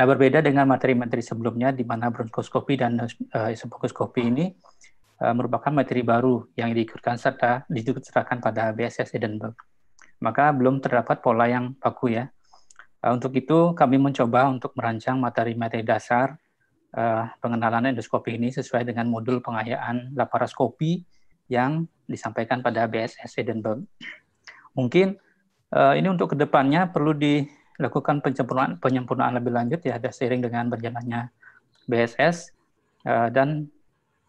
Nah, berbeda dengan materi-materi sebelumnya di mana bronkoskopi dan uh, eh, esofagoskopi ini uh, merupakan materi baru yang diikutkan serta serahkan pada BSS Edinburgh. Maka belum terdapat pola yang baku ya. Uh, untuk itu kami mencoba untuk merancang materi-materi dasar uh, pengenalan endoskopi ini sesuai dengan modul pengayaan laparoskopi yang disampaikan pada BSS Edinburgh. Mungkin uh, ini untuk kedepannya perlu di lakukan penyempurnaan, penyempurnaan lebih lanjut ya ada seiring dengan berjalannya BSS uh, eh, dan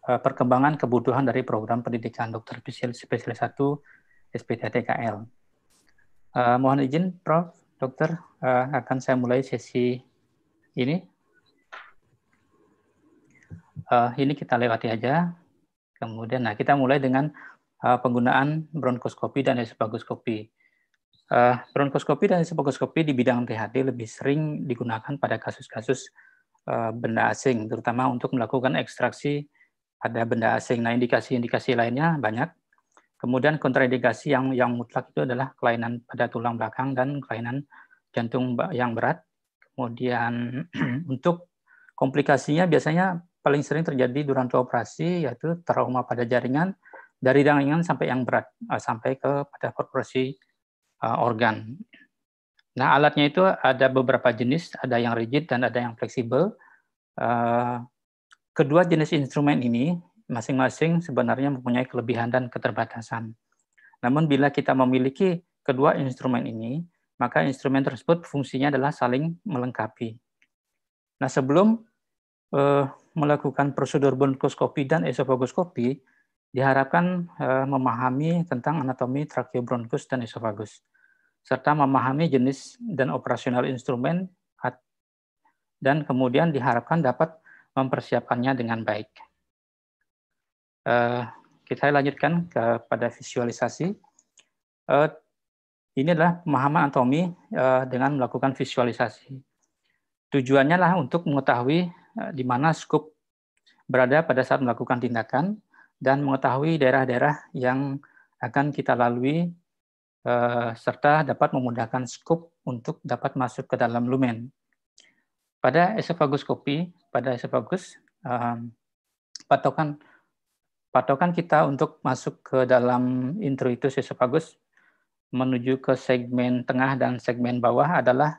uh, perkembangan kebutuhan dari program pendidikan dokter spesialis spesialis 1 SPTTKL. Uh, eh, mohon izin Prof, Dokter uh, akan saya mulai sesi ini. Uh, ini kita lewati aja. Kemudian nah kita mulai dengan uh, penggunaan bronkoskopi dan esofagoskopi. Uh, bronkoskopi dan histopagoskopi di bidang THD lebih sering digunakan pada kasus-kasus uh, benda asing, terutama untuk melakukan ekstraksi pada benda asing. Nah, indikasi-indikasi lainnya banyak. Kemudian kontraindikasi yang yang mutlak itu adalah kelainan pada tulang belakang dan kelainan jantung yang berat. Kemudian untuk komplikasinya biasanya paling sering terjadi durante operasi yaitu trauma pada jaringan dari jaringan sampai yang berat eh, sampai ke pada korporasi Eh, organ. Nah, alatnya itu ada beberapa jenis, ada yang rigid dan ada yang fleksibel. Eh, kedua jenis instrumen ini masing-masing sebenarnya mempunyai kelebihan dan keterbatasan. Namun bila kita memiliki kedua instrumen ini, maka instrumen tersebut fungsinya adalah saling melengkapi. Nah, sebelum uh, melakukan prosedur bronkoskopi dan esofagoskopi, diharapkan uh, memahami tentang anatomi trakeobronkus dan esofagus serta memahami jenis dan operasional instrumen dan kemudian diharapkan dapat mempersiapkannya dengan baik. Eh, kita lanjutkan kepada visualisasi. Eh, ini adalah pemahaman anatomi eh, dengan melakukan visualisasi. Tujuannya lah untuk mengetahui di mana skup berada pada saat melakukan tindakan dan mengetahui daerah-daerah yang akan kita lalui Eh, serta dapat memudahkan skup untuk dapat masuk ke dalam lumen. Pada esofagoskopi, pada esofagus, eh, patokan patokan kita untuk masuk ke dalam introitus esofagus menuju ke segmen tengah dan segmen bawah adalah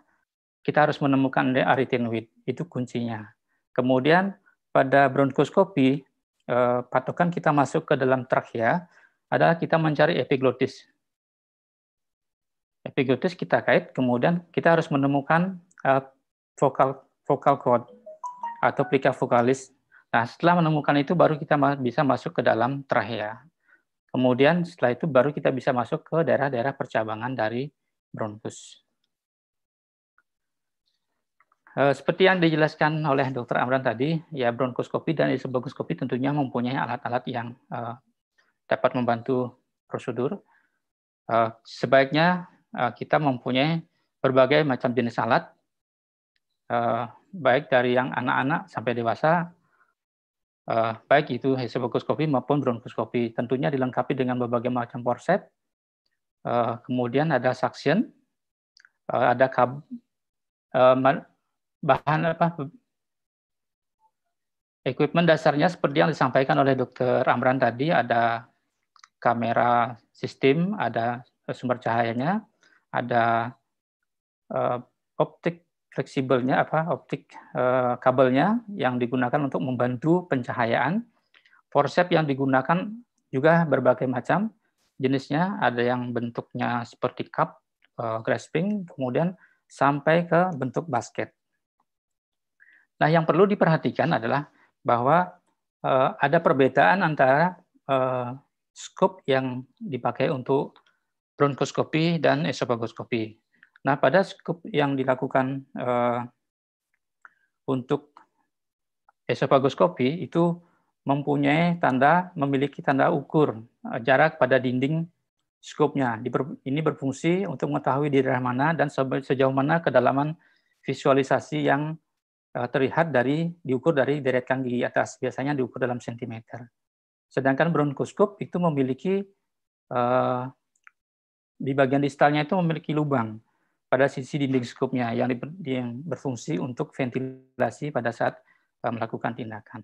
kita harus menemukan aritenoid, itu kuncinya. Kemudian pada bronkoskopi, eh, patokan kita masuk ke dalam trakea adalah kita mencari epiglotis, Epikutus kita kait, kemudian kita harus menemukan uh, vokal vokal chord atau plika vokalis. Nah, setelah menemukan itu baru kita bisa masuk ke dalam trachea. Kemudian setelah itu baru kita bisa masuk ke daerah-daerah percabangan dari bronkus. Eh, seperti yang dijelaskan oleh Dr. Amran tadi, ya bronkoskopi dan isobronkoskopi tentunya mempunyai alat-alat yang eh, dapat membantu prosedur. sebaiknya Eh, kita mempunyai berbagai macam jenis alat, eh, baik dari yang anak-anak sampai dewasa, eh, baik itu hesefokuskopi maupun bronkoskopi. Tentunya dilengkapi dengan berbagai macam porset Kemudian ada suction, ada kab, bahan apa equipment dasarnya seperti yang disampaikan oleh dokter Amran tadi ada kamera sistem, ada sumber cahayanya, ada uh, optik fleksibelnya apa optik uh, kabelnya yang digunakan untuk membantu pencahayaan. Forceps yang digunakan juga berbagai macam jenisnya, ada yang bentuknya seperti cup uh, grasping, kemudian sampai ke bentuk basket. Nah, yang perlu diperhatikan adalah bahwa uh, ada perbedaan antara uh, scope yang dipakai untuk bronkoskopi dan esofagoskopi. Nah, pada skop yang dilakukan uh, untuk esofagoskopi itu mempunyai tanda memiliki tanda ukur uh, jarak pada dinding skopnya. Ini berfungsi untuk mengetahui di daerah mana dan sejauh mana kedalaman visualisasi yang uh, terlihat dari diukur dari deretan gigi atas, biasanya diukur dalam sentimeter. Sedangkan bronkoskop itu memiliki uh, di bagian distalnya itu memiliki lubang pada sisi dinding skupnya yang, berfungsi untuk ventilasi pada saat eh, melakukan tindakan.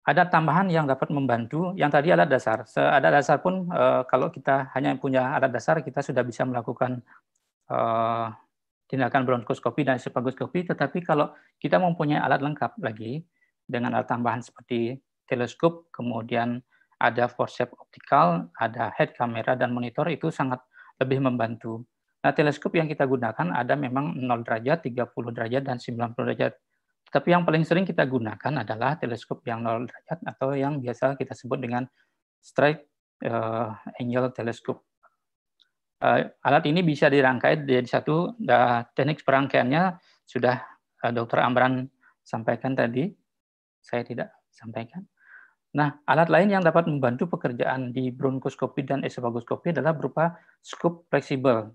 Ada tambahan yang dapat membantu, yang tadi alat dasar. Ada dasar pun eh, kalau kita hanya punya alat dasar, kita sudah bisa melakukan eh, tindakan bronkoskopi dan spagoskopi, tetapi kalau kita mempunyai alat lengkap lagi, dengan alat tambahan seperti teleskop, kemudian ada forcep optikal, ada head kamera dan monitor itu sangat lebih membantu. Nah, teleskop yang kita gunakan ada memang 0 derajat, 30 derajat dan 90 derajat. Tapi yang paling sering kita gunakan adalah teleskop yang 0 derajat atau yang biasa kita sebut dengan straight uh, angle teleskop. Uh, alat ini bisa dirangkai jadi satu, uh, teknik perangkaiannya sudah uh, Dr. Amran sampaikan tadi. Saya tidak sampaikan. Nah, alat lain yang dapat membantu pekerjaan di bronkoskopi dan esofagoskopi adalah berupa scoop fleksibel.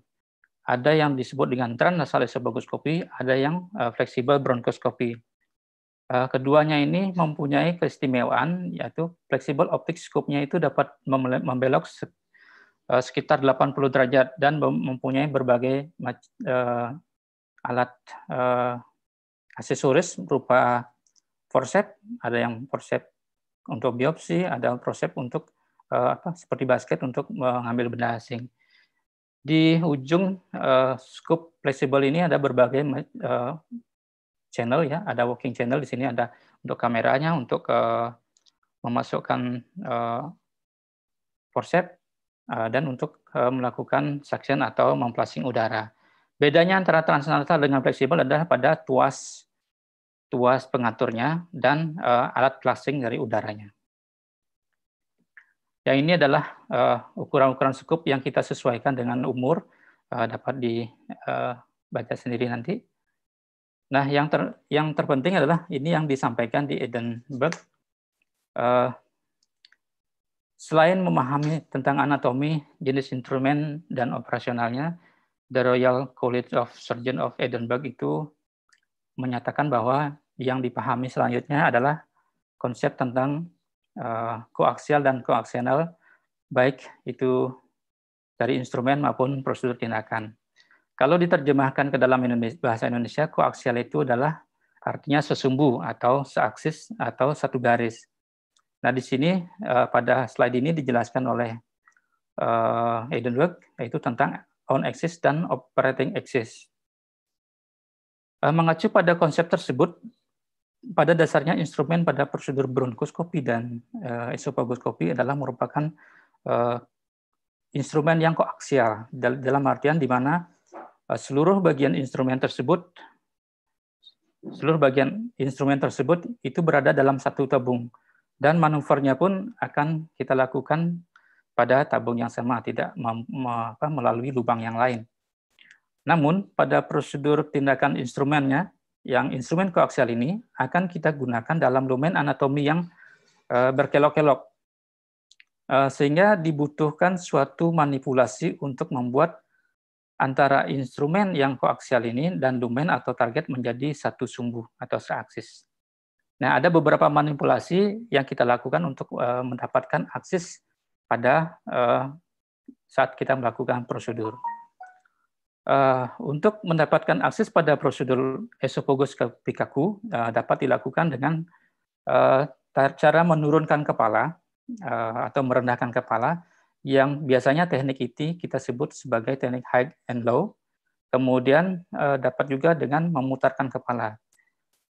Ada yang disebut dengan transnasal esofagoskopi, ada yang uh, fleksibel bronkoskopi. Uh, keduanya ini mempunyai keistimewaan, yaitu fleksibel optik scope-nya itu dapat membelok se uh, sekitar 80 derajat dan mempunyai berbagai uh, alat uh, aksesoris berupa forcep ada yang forceps untuk biopsi, ada proses untuk uh, apa seperti basket untuk mengambil benda asing. Di ujung uh, eh, scoop flexible ini ada berbagai uh, channel ya, ada working channel di sini ada untuk kameranya untuk uh, memasukkan uh, forcep uh, dan untuk uh, melakukan suction atau memplasing udara. Bedanya antara transnatal dengan fleksibel adalah pada tuas tuas pengaturnya, dan uh, alat klasing dari udaranya. Ya ini adalah eh, ukuran-ukuran uh, sekup yang kita sesuaikan dengan umur, uh, dapat dibaca uh, sendiri nanti. Nah, yang ter, yang terpenting adalah ini yang disampaikan di Edinburgh. Uh, selain memahami tentang anatomi, jenis instrumen, dan operasionalnya, The Royal College of Surgeon of Edinburgh itu menyatakan bahwa yang dipahami selanjutnya adalah konsep tentang eh, koaksial dan koaksional, baik itu dari instrumen maupun prosedur tindakan. Kalau diterjemahkan ke dalam bahasa Indonesia, koaksial itu adalah artinya sesumbu atau seaksis atau satu garis. Nah, di sini eh, pada slide ini dijelaskan oleh uh, Edenberg yaitu tentang on axis dan operating axis. Eh, mengacu pada konsep tersebut, pada dasarnya instrumen pada prosedur bronkoskopi dan eh, esofagoskopi adalah merupakan eh, instrumen yang koaksial dalam artian di mana seluruh bagian instrumen tersebut seluruh bagian instrumen tersebut itu berada dalam satu tabung dan manuvernya pun akan kita lakukan pada tabung yang sama tidak melalui lubang yang lain. Namun, pada prosedur tindakan instrumennya, yang instrumen koaksial ini akan kita gunakan dalam domain anatomi yang eh, berkelok-kelok. Eh, sehingga dibutuhkan suatu manipulasi untuk membuat antara instrumen yang koaksial ini dan domain atau target menjadi satu sumbu atau seaksis. Nah, ada beberapa manipulasi yang kita lakukan untuk eh, mendapatkan aksis pada saat kita melakukan prosedur uh, untuk mendapatkan akses pada prosedur esophagus pikaku uh, eh, dapat dilakukan dengan uh, cara menurunkan kepala uh, atau merendahkan kepala yang biasanya teknik itu kita sebut sebagai teknik high and low. Kemudian uh, dapat juga dengan memutarkan kepala.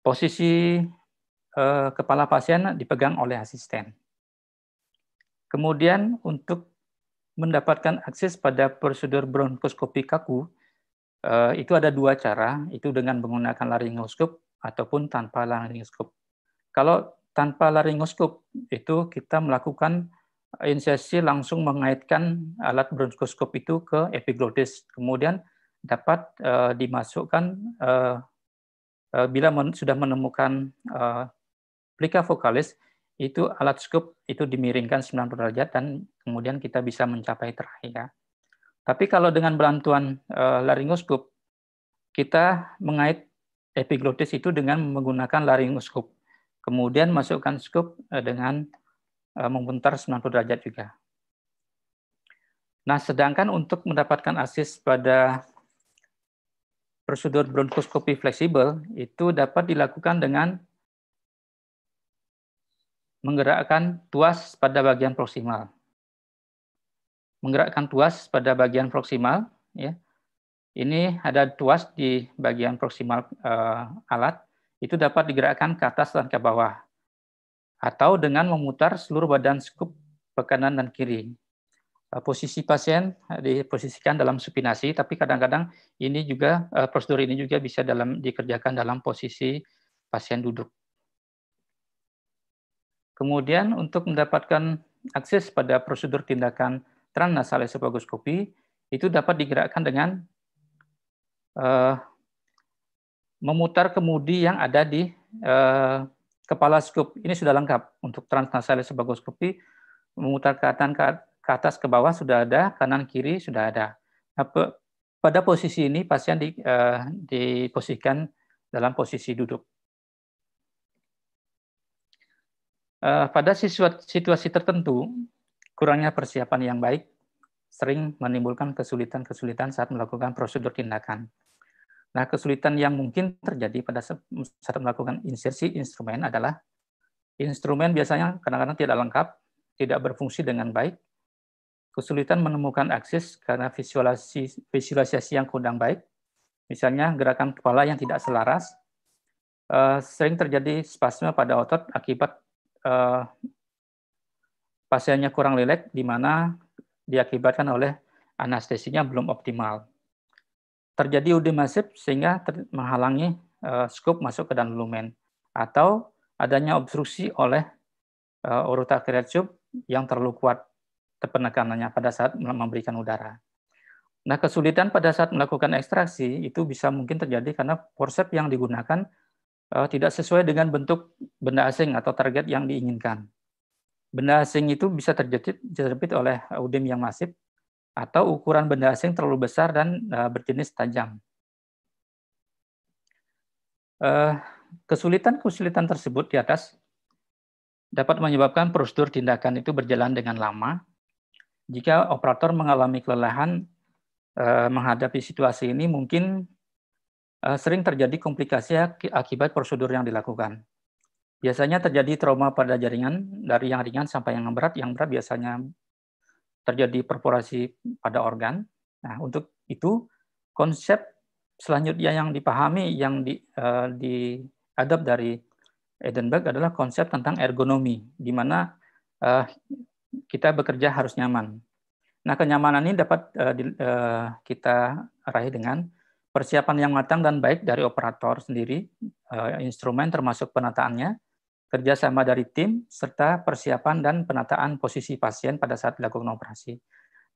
Posisi uh, kepala pasien dipegang oleh asisten. Kemudian untuk mendapatkan akses pada prosedur bronkoskopi kaku, Eh, itu ada dua cara, itu dengan menggunakan laringoskop ataupun tanpa laringoskop. Kalau tanpa laringoskop itu kita melakukan eh, insesi langsung mengaitkan alat bronkoskop itu ke epiglotis Kemudian dapat uh, dimasukkan uh, uh, bila men sudah menemukan uh, plika vokalis itu alat skop itu dimiringkan 90 derajat dan kemudian kita bisa mencapai Ya. Tapi kalau dengan bantuan uh, eh, laringoskop, kita mengait epiglotis itu dengan menggunakan laringoskop. Kemudian masukkan skop eh, dengan uh, memutar 90 derajat juga. Nah, sedangkan untuk mendapatkan asis pada prosedur bronkoskopi fleksibel itu dapat dilakukan dengan menggerakkan tuas pada bagian proksimal menggerakkan tuas pada bagian proksimal. Ya. Ini ada tuas di bagian proksimal uh, alat, itu dapat digerakkan ke atas dan ke bawah, atau dengan memutar seluruh badan skup ke kanan dan kiri. Eh, posisi pasien diposisikan dalam supinasi, tapi kadang-kadang ini juga uh, prosedur ini juga bisa dalam dikerjakan dalam posisi pasien duduk. Kemudian untuk mendapatkan akses pada prosedur tindakan transnasal esofagoskopi itu dapat digerakkan dengan uh, memutar kemudi yang ada di uh, kepala skup. Ini sudah lengkap untuk transnasal esofagoskopi memutar ke atas ke atas ke bawah sudah ada, kanan kiri sudah ada. Nah, pada posisi ini pasien di, uh, diposisikan dalam posisi duduk. pada situasi tertentu, Kurangnya persiapan yang baik sering menimbulkan kesulitan-kesulitan saat melakukan prosedur tindakan. Nah, kesulitan yang mungkin terjadi pada saat melakukan insersi instrumen adalah instrumen biasanya kadang-kadang tidak lengkap, tidak berfungsi dengan baik, kesulitan menemukan akses karena visualisasi, visualisasi yang kurang baik, misalnya gerakan kepala yang tidak selaras, eh, sering terjadi spasme pada otot akibat eh, pasiennya kurang lelek, di mana diakibatkan oleh anestesinya belum optimal. Terjadi UD masif sehingga menghalangi uh, masuk ke dalam lumen atau adanya obstruksi oleh uh, eh, uruta sub yang terlalu kuat penekanannya pada saat memberikan udara. Nah, kesulitan pada saat melakukan ekstraksi itu bisa mungkin terjadi karena forcep yang digunakan eh, tidak sesuai dengan bentuk benda asing atau target yang diinginkan. Benda asing itu bisa terjepit, terjepit oleh eh, udem yang masif atau ukuran benda asing terlalu besar dan eh, berjenis tajam. Eh, kesulitan-kesulitan tersebut di atas dapat menyebabkan prosedur tindakan itu berjalan dengan lama jika operator mengalami kelelahan menghadapi situasi ini mungkin sering terjadi komplikasi akibat prosedur yang dilakukan. Biasanya terjadi trauma pada jaringan dari yang ringan sampai yang berat. Yang berat biasanya terjadi perforasi pada organ. Nah, untuk itu konsep selanjutnya yang dipahami yang di, uh, eh, diadap dari Edinburgh adalah konsep tentang ergonomi, di mana uh, kita bekerja harus nyaman. Nah, kenyamanan ini dapat uh, di, uh, kita raih dengan persiapan yang matang dan baik dari operator sendiri, instrumen termasuk penataannya, kerjasama dari tim, serta persiapan dan penataan posisi pasien pada saat dilakukan operasi.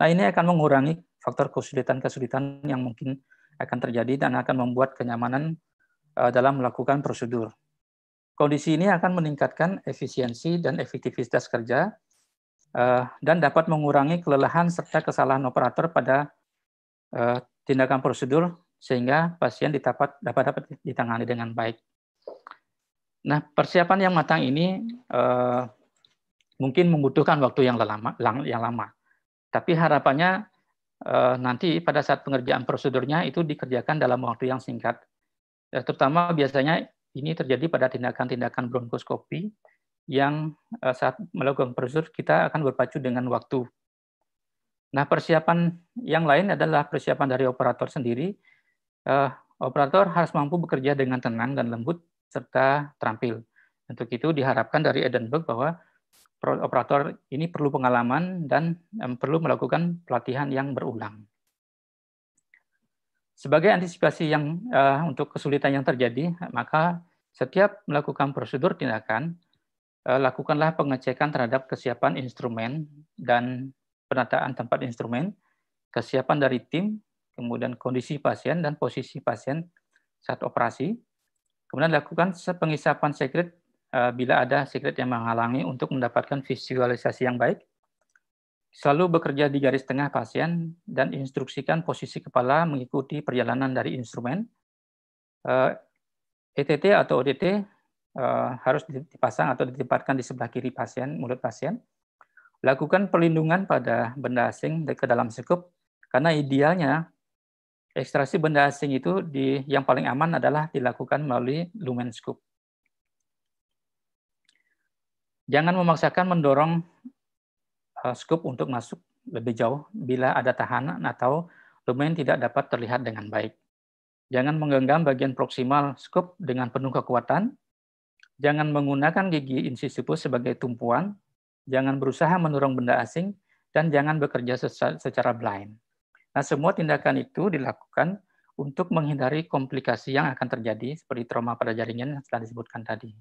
Nah, ini akan mengurangi faktor kesulitan-kesulitan yang mungkin akan terjadi dan akan membuat kenyamanan eh, dalam melakukan prosedur. Kondisi ini akan meningkatkan efisiensi dan efektivitas kerja eh, dan dapat mengurangi kelelahan serta kesalahan operator pada eh, tindakan prosedur sehingga pasien dapat dapat ditangani dengan baik. Nah, persiapan yang matang ini eh, mungkin membutuhkan waktu yang lama, yang lama. Tapi harapannya eh, nanti pada saat pengerjaan prosedurnya itu dikerjakan dalam waktu yang singkat. Ya, terutama biasanya ini terjadi pada tindakan-tindakan bronkoskopi yang eh, saat melakukan prosedur kita akan berpacu dengan waktu. Nah, persiapan yang lain adalah persiapan dari operator sendiri. Eh, operator harus mampu bekerja dengan tenang dan lembut serta terampil. Untuk itu diharapkan dari Edinburgh bahwa operator ini perlu pengalaman dan perlu melakukan pelatihan yang berulang. Sebagai antisipasi yang uh, untuk kesulitan yang terjadi, maka setiap melakukan prosedur tindakan, uh, lakukanlah pengecekan terhadap kesiapan instrumen dan penataan tempat instrumen, kesiapan dari tim, kemudian kondisi pasien dan posisi pasien saat operasi, Kemudian lakukan pengisapan secret eh, bila ada secret yang menghalangi untuk mendapatkan visualisasi yang baik. Selalu bekerja di garis tengah pasien dan instruksikan posisi kepala mengikuti perjalanan dari instrumen. Uh, eh, ETT atau ODT eh, harus dipasang atau ditempatkan di sebelah kiri pasien, mulut pasien. Lakukan perlindungan pada benda asing ke dalam sekup, karena idealnya Ekstraksi benda asing itu di yang paling aman adalah dilakukan melalui lumen scoop. Jangan memaksakan mendorong eh, scoop untuk masuk lebih jauh bila ada tahanan atau lumen tidak dapat terlihat dengan baik. Jangan menggenggam bagian proksimal scoop dengan penuh kekuatan. Jangan menggunakan gigi insisipus sebagai tumpuan. Jangan berusaha mendorong benda asing dan jangan bekerja secara blind. Nah, semua tindakan itu dilakukan untuk menghindari komplikasi yang akan terjadi seperti trauma pada jaringan yang telah disebutkan tadi.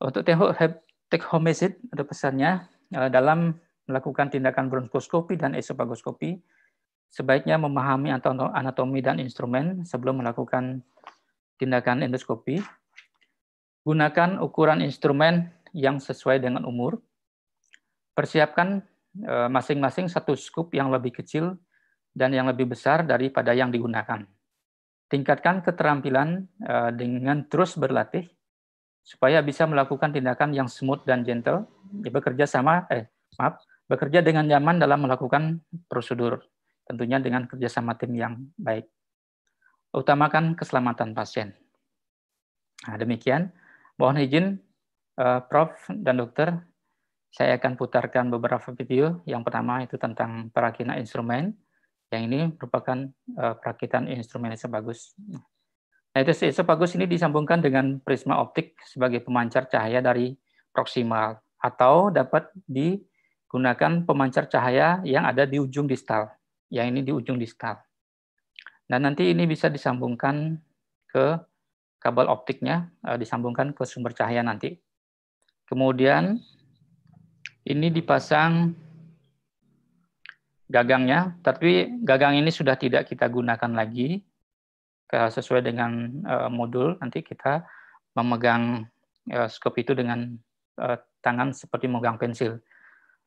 Untuk take home message atau pesannya eh, dalam melakukan tindakan bronkoskopi dan esofagoskopi sebaiknya memahami atau anatomi dan instrumen sebelum melakukan tindakan endoskopi. Gunakan ukuran instrumen yang sesuai dengan umur. Persiapkan Eh, masing-masing satu scoop yang lebih kecil dan yang lebih besar daripada yang digunakan. Tingkatkan keterampilan eh, dengan terus berlatih supaya bisa melakukan tindakan yang smooth dan gentle, ya bekerja sama eh maaf, bekerja dengan nyaman dalam melakukan prosedur, tentunya dengan kerjasama tim yang baik. Utamakan keselamatan pasien. Nah, demikian, mohon izin uh, Prof dan Dokter saya akan putarkan beberapa video. Yang pertama itu tentang perakitan instrumen. Yang ini merupakan eh, perakitan instrumen yang sebagus. Nah, itu sebagus ini disambungkan dengan prisma optik sebagai pemancar cahaya dari proksimal atau dapat digunakan pemancar cahaya yang ada di ujung distal. Yang ini di ujung distal. Nah nanti ini bisa disambungkan ke kabel optiknya, eh, disambungkan ke sumber cahaya nanti. Kemudian ini dipasang gagangnya, tapi gagang ini sudah tidak kita gunakan lagi sesuai dengan eh, modul. Nanti kita memegang uh, eh, scope itu dengan eh, tangan seperti memegang pensil.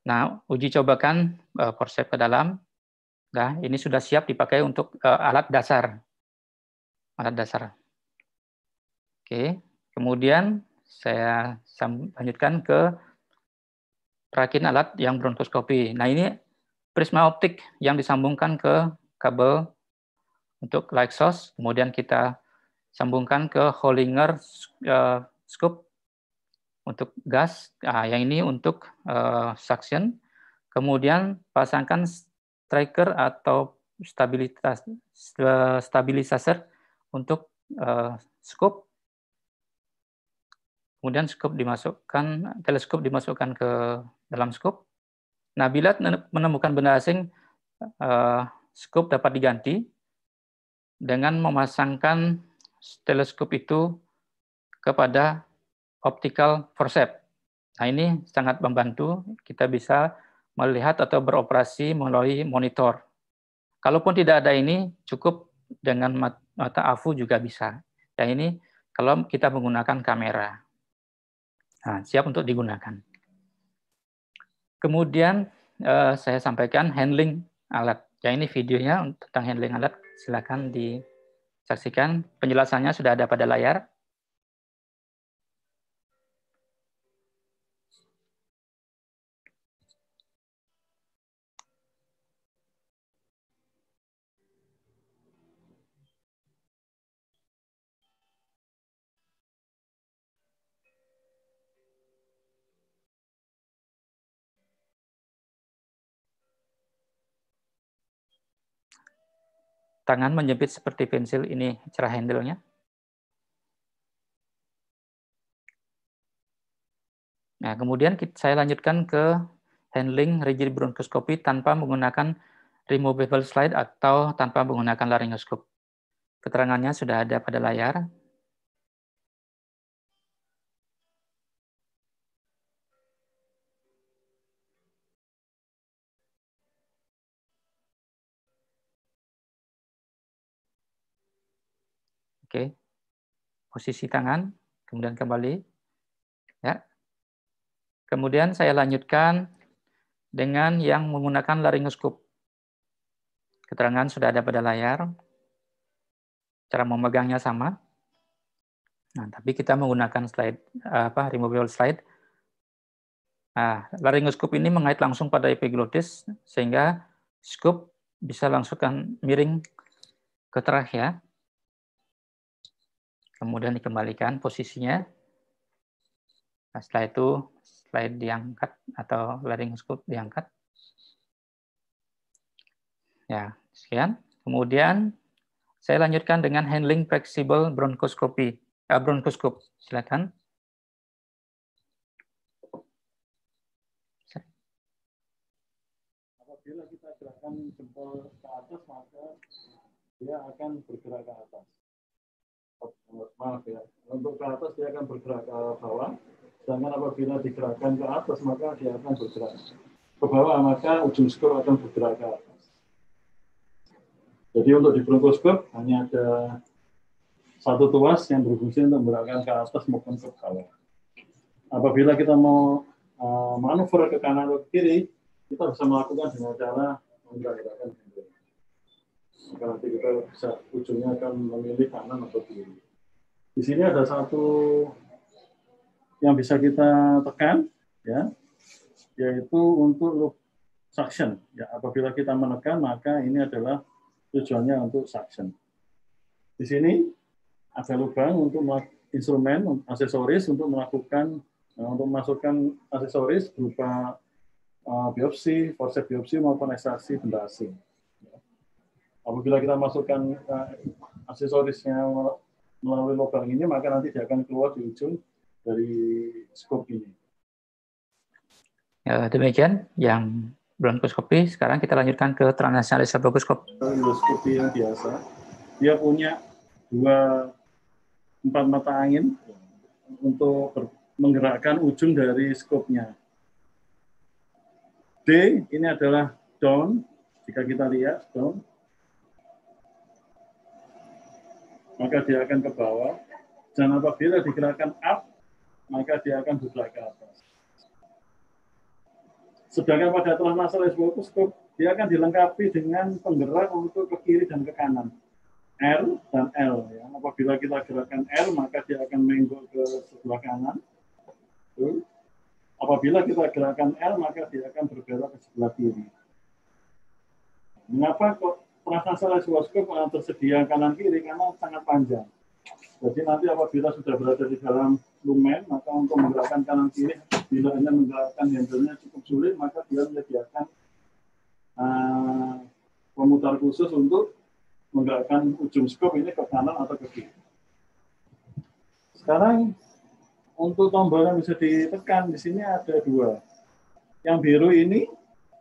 Nah, uji cobakan uh, porsep ke dalam. Nah, ini sudah siap dipakai untuk alat dasar. Alat dasar. Oke, kemudian saya lanjutkan ke perakin alat yang bronkoskopi. Nah ini prisma optik yang disambungkan ke kabel untuk light source, kemudian kita sambungkan ke Hollinger uh, eh, scope untuk gas, nah, yang ini untuk uh, suction, kemudian pasangkan striker atau stabilitas uh, stabilizer untuk uh, scope, kemudian scope dimasukkan teleskop dimasukkan ke dalam scope. Nah, bila menemukan benda asing, eh, scope dapat diganti dengan memasangkan teleskop itu kepada optical forceps. Nah, ini sangat membantu kita bisa melihat atau beroperasi melalui monitor. Kalaupun tidak ada ini, cukup dengan mata AFU juga bisa. Dan ini kalau kita menggunakan kamera. Nah, siap untuk digunakan. Kemudian uh, saya sampaikan handling alat. Ya ini videonya tentang handling alat. Silakan disaksikan. Penjelasannya sudah ada pada layar. tangan menjepit seperti pensil ini cara handle-nya. Nah, kemudian saya lanjutkan ke handling rigid bronchoscopy tanpa menggunakan removable slide atau tanpa menggunakan laringoskop. Keterangannya sudah ada pada layar. Oke. Posisi tangan, kemudian kembali. Ya. Kemudian saya lanjutkan dengan yang menggunakan laringoskop. Keterangan sudah ada pada layar. Cara memegangnya sama. Nah, tapi kita menggunakan slide apa removable slide. Nah, laringoskop ini mengait langsung pada epiglotis sehingga scoop bisa langsung kan miring ke terakhir. ya kemudian dikembalikan posisinya. Nah, setelah itu slide diangkat atau scope diangkat. Ya, sekian. Kemudian saya lanjutkan dengan handling flexible bronchoscopy. Eh, bronchoscope, silakan. Apabila kita gerakan jempol ke atas, maka dia akan bergerak ke atas maaf ya untuk ke atas dia akan bergerak ke bawah sedangkan apabila digerakkan ke atas maka dia akan bergerak ke bawah maka ujung skor akan bergerak ke atas jadi untuk di bronkoskop hanya ada satu tuas yang berfungsi untuk menggerakkan ke atas maupun ke bawah. Apabila kita mau uh, manuver ke kanan atau ke kiri, kita bisa melakukan dengan cara menggerakkan jika nanti kita bisa ujungnya akan memilih kanan atau kiri. Di sini ada satu yang bisa kita tekan, ya, yaitu untuk loop suction. Ya, apabila kita menekan, maka ini adalah tujuannya untuk suction. Di sini ada lubang untuk instrumen, aksesoris untuk melakukan ya, untuk memasukkan aksesoris berupa eh, biopsi, forceps biopsi maupun ekstraksi benda asing apabila kita masukkan uh, aksesorisnya melalui lubang ini, maka nanti dia akan keluar di ujung dari skop ini. Ya, demikian yang bronkoskopi. Sekarang kita lanjutkan ke transnasionalisa bronkoskop. bronkoskopi yang biasa, dia punya dua empat mata angin untuk menggerakkan ujung dari skopnya. D ini adalah down, jika kita lihat down, maka dia akan ke bawah. Dan apabila digerakkan up, maka dia akan bergerak ke atas. Sedangkan pada telah masa lesbokus, dia akan dilengkapi dengan penggerak untuk ke kiri dan ke kanan. R dan L. Ya. Apabila kita gerakan R, maka dia akan menggol ke sebelah kanan. Apabila kita gerakan L, maka dia akan bergerak ke sebelah kiri. Mengapa kok prasasara bioskop eh, tersedia kanan kiri karena sangat panjang. Jadi nanti apabila sudah berada di dalam lumen, maka untuk menggerakkan kanan kiri, bila hanya menggerakkan handle-nya cukup sulit, maka dia menyediakan uh, pemutar khusus untuk menggerakkan ujung skop ini ke kanan atau ke kiri. Sekarang untuk tombol yang bisa ditekan di sini ada dua. Yang biru ini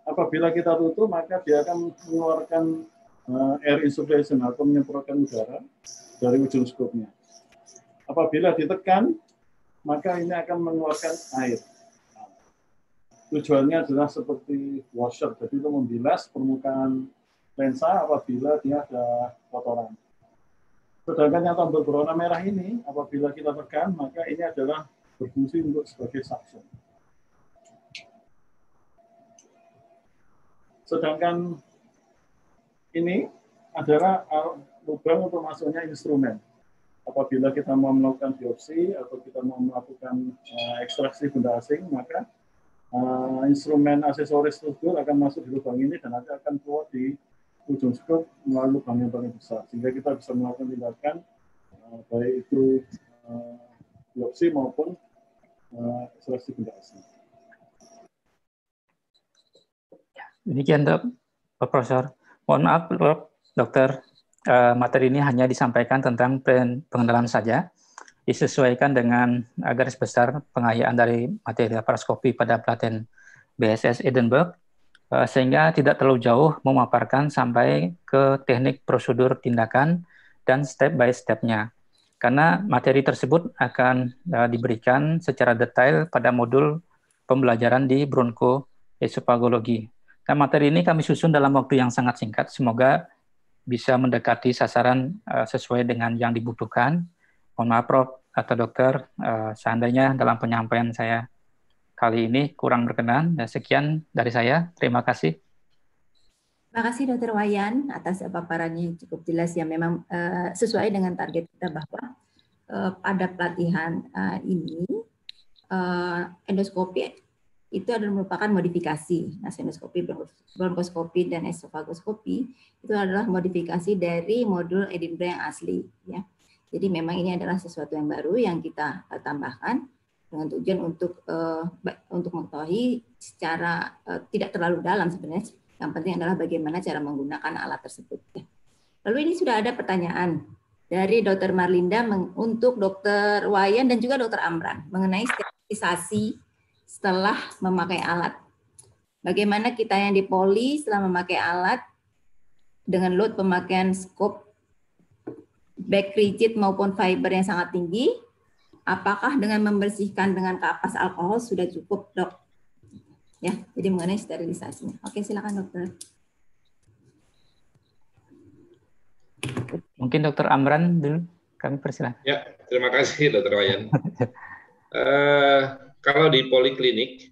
apabila kita tutup maka dia akan mengeluarkan Eh, air insufflation atau menyemprotkan udara dari ujung skopnya. Apabila ditekan, maka ini akan mengeluarkan air. Tujuannya adalah seperti washer, jadi itu membilas permukaan lensa apabila dia ada kotoran. Sedangkan yang tombol berwarna merah ini, apabila kita tekan, maka ini adalah berfungsi untuk sebagai suction. Sedangkan ini adalah eh, lubang untuk masuknya instrumen. Apabila kita mau melakukan biopsi atau kita mau melakukan eh, ekstraksi benda asing, maka eh, instrumen aksesoris struktur akan masuk di lubang ini dan nanti akan keluar di ujung scoop melalui lubang yang paling besar. Sehingga kita bisa melakukan tindakan baik itu biopsi maupun ekstraksi benda asing. Demikian, Dok, Profesor. Mohon maaf, Dokter, uh, materi ini hanya disampaikan tentang pengenalan saja, disesuaikan dengan garis besar pengayaan dari materi laparoskopi pada pelatihan BSS Edinburgh, uh, sehingga tidak terlalu jauh memaparkan sampai ke teknik prosedur tindakan dan step by step Karena materi tersebut akan uh, diberikan secara detail pada modul pembelajaran di esopagologi dan nah, materi ini kami susun dalam waktu yang sangat singkat. Semoga bisa mendekati sasaran uh, sesuai dengan yang dibutuhkan. Mohon maaf Prof atau dokter, uh, seandainya dalam penyampaian saya kali ini kurang berkenan. Dan ya, sekian dari saya. Terima kasih. Terima kasih Dokter Wayan atas paparannya yang cukup jelas yang memang uh, sesuai dengan target kita bahwa uh, pada pelatihan ini uh, endoskopi itu adalah merupakan modifikasi. nasendoskopi, bronkoskopi, dan esofagoskopi itu adalah modifikasi dari modul Edinburgh yang asli. Ya. Jadi memang ini adalah sesuatu yang baru yang kita eh, tambahkan dengan tujuan untuk uh, untuk mengetahui secara uh, tidak terlalu dalam sebenarnya. Yang penting adalah bagaimana cara menggunakan alat tersebut. Ya. Lalu ini sudah ada pertanyaan dari Dr. Marlinda untuk Dr. Wayan dan juga Dr. Amran mengenai sterilisasi setelah memakai alat. Bagaimana kita yang di poli setelah memakai alat dengan load pemakaian scope back rigid maupun fiber yang sangat tinggi, apakah dengan membersihkan dengan kapas alkohol sudah cukup, dok? Ya, jadi mengenai sterilisasinya. Oke, silakan dokter. Mungkin dokter Amran dulu, kami persilahkan. Ya, terima kasih dokter Wayan. uh, Kalau di poliklinik,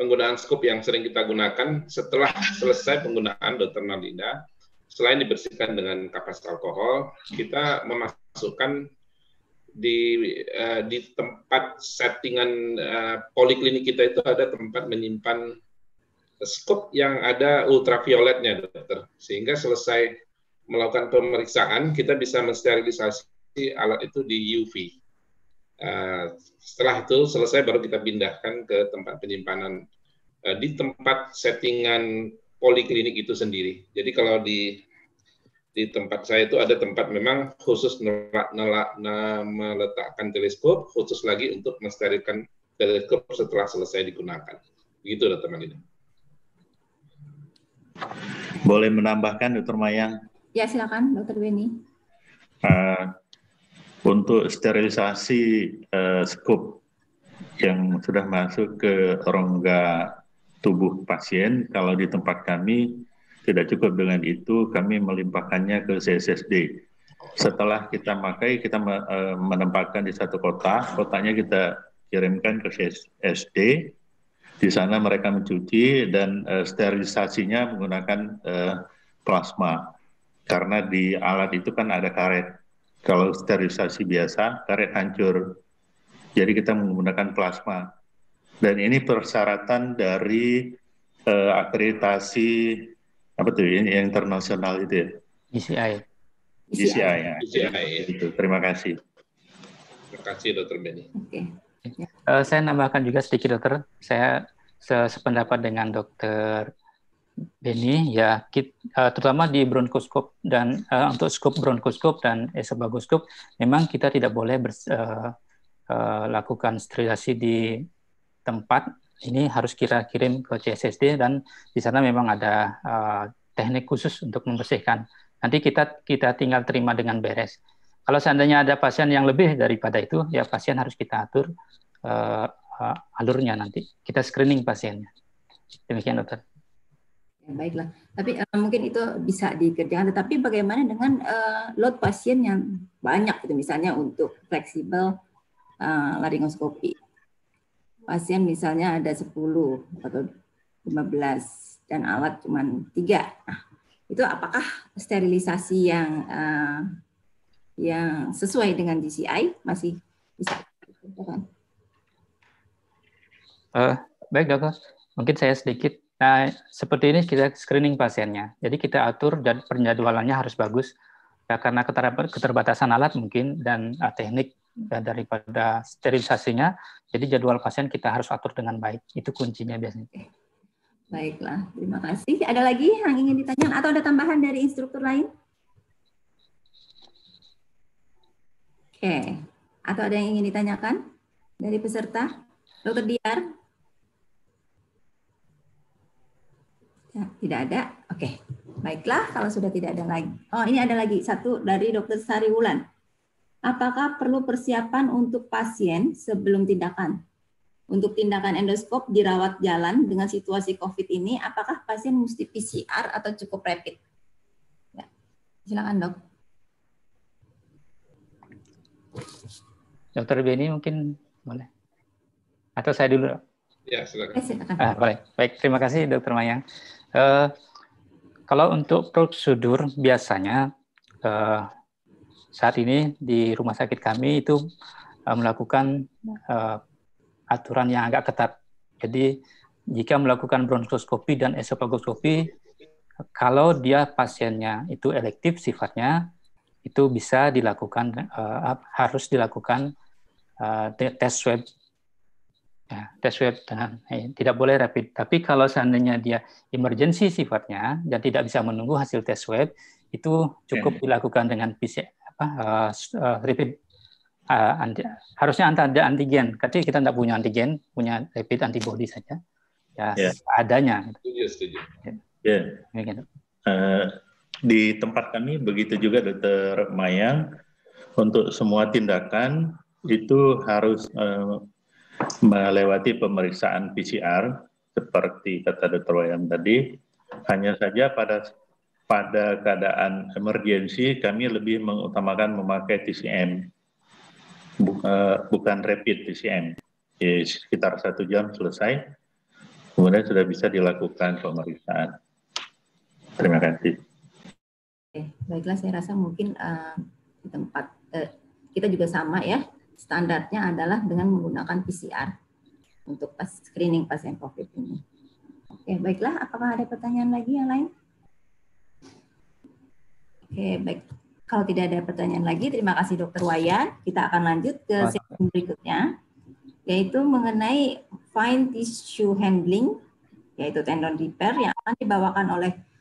penggunaan skop yang sering kita gunakan setelah selesai penggunaan dokter Nalinda selain dibersihkan dengan kapas alkohol, kita memasukkan di eh, di tempat settingan eh, poliklinik kita itu ada tempat menyimpan skop yang ada ultravioletnya dokter sehingga selesai melakukan pemeriksaan kita bisa mensterilisasi alat itu di UV Eh, setelah itu selesai baru kita pindahkan ke tempat penyimpanan uh, di tempat settingan poliklinik itu sendiri. Jadi kalau di di tempat saya itu ada tempat memang khusus nelak, nelak, meletakkan teleskop, khusus lagi untuk melestarikan teleskop setelah selesai digunakan. Begitu teman ini. Boleh menambahkan, Dokter Mayang? Ya, silakan, Dokter Beni. Uh, untuk sterilisasi uh, eh, skop yang sudah masuk ke rongga tubuh pasien, kalau di tempat kami tidak cukup dengan itu, kami melimpahkannya ke CSSD. Setelah kita pakai, kita eh, menempatkan di satu kota, kotanya kita kirimkan ke CSSD. Di sana mereka mencuci dan eh, sterilisasinya menggunakan plasma. Karena di alat itu kan ada karet kalau sterilisasi biasa, karet hancur. Jadi kita menggunakan plasma. Dan ini persyaratan dari uh, akreditasi apa tuh ini yang internasional itu ya? GCI. GCI ya. GCI. Ya. Itu. Terima kasih. Terima kasih Dokter Benny. Okay. Uh, eh, saya nambahkan juga sedikit dokter. Saya sependapat dengan dokter Beni ya kita, uh, eh, terutama di bronkoskop dan uh, untuk skop bronkoskop dan esofagoskop memang kita tidak boleh ber, uh, eh, uh, lakukan sterilisasi di tempat ini harus kita kirim ke CSSD dan di sana memang ada uh, teknik khusus untuk membersihkan nanti kita kita tinggal terima dengan beres kalau seandainya ada pasien yang lebih daripada itu ya pasien harus kita atur uh, uh, alurnya nanti kita screening pasiennya demikian dokter Ya, baiklah. Tapi uh, mungkin itu bisa dikerjakan. Tetapi bagaimana dengan uh, load pasien yang banyak, gitu, misalnya untuk fleksibel uh, laringoskopi. Pasien misalnya ada 10 atau 15 dan alat cuma tiga. Nah, itu apakah sterilisasi yang uh, yang sesuai dengan DCI masih bisa dilakukan? Uh, baik dokter, mungkin saya sedikit Nah, seperti ini kita screening pasiennya. Jadi kita atur dan penjadwalannya harus bagus ya, karena keterbatasan alat mungkin dan uh, teknik ya, daripada sterilisasinya. Jadi jadwal pasien kita harus atur dengan baik. Itu kuncinya biasanya. Baiklah, terima kasih. Ada lagi yang ingin ditanyakan atau ada tambahan dari instruktur lain? Oke, atau ada yang ingin ditanyakan dari peserta? Dokter Diar, Ya, tidak ada. Oke. Baiklah, kalau sudah tidak ada lagi. Oh, ini ada lagi satu dari dokter Sari Wulan. Apakah perlu persiapan untuk pasien sebelum tindakan? Untuk tindakan endoskop dirawat jalan dengan situasi COVID ini, apakah pasien mesti PCR atau cukup rapid? Ya. Silakan dok. Dokter Beni mungkin boleh. Atau saya dulu? Ya, eh, silakan. Ah, boleh. Baik, terima kasih Dokter Mayang. Uh, kalau untuk prosedur biasanya uh, saat ini di rumah sakit kami itu uh, melakukan uh, aturan yang agak ketat. Jadi jika melakukan bronkoskopi dan esofagoskopi, kalau dia pasiennya itu elektif sifatnya, itu bisa dilakukan uh, harus dilakukan uh, tes swab ya, tes swab dengan eh, tidak boleh rapid. Tapi kalau seandainya dia emergency sifatnya dan tidak bisa menunggu hasil tes swab, itu cukup ya. dilakukan dengan PCR apa uh, uh, rapid uh, anti, harusnya ada antigen. Tapi kita tidak punya antigen, punya rapid antibody saja. Ya, yeah. adanya. Yeah. Ya. Ya. Gitu. di tempat kami begitu juga Dokter Mayang untuk semua tindakan itu harus uh, melewati pemeriksaan PCR seperti kata Dr. Wayan tadi, hanya saja pada pada keadaan emergensi kami lebih mengutamakan memakai TCM eh, bukan rapid TCM. Di sekitar satu jam selesai, kemudian sudah bisa dilakukan pemeriksaan. Terima kasih. baiklah saya rasa mungkin uh, tempat uh, kita juga sama ya standarnya adalah dengan menggunakan PCR untuk pas screening pasien COVID ini. Oke, baiklah. Apakah ada pertanyaan lagi yang lain? Oke, baik. Kalau tidak ada pertanyaan lagi, terima kasih Dokter Wayan. Kita akan lanjut ke sesi berikutnya, yaitu mengenai fine tissue handling, yaitu tendon repair yang akan dibawakan oleh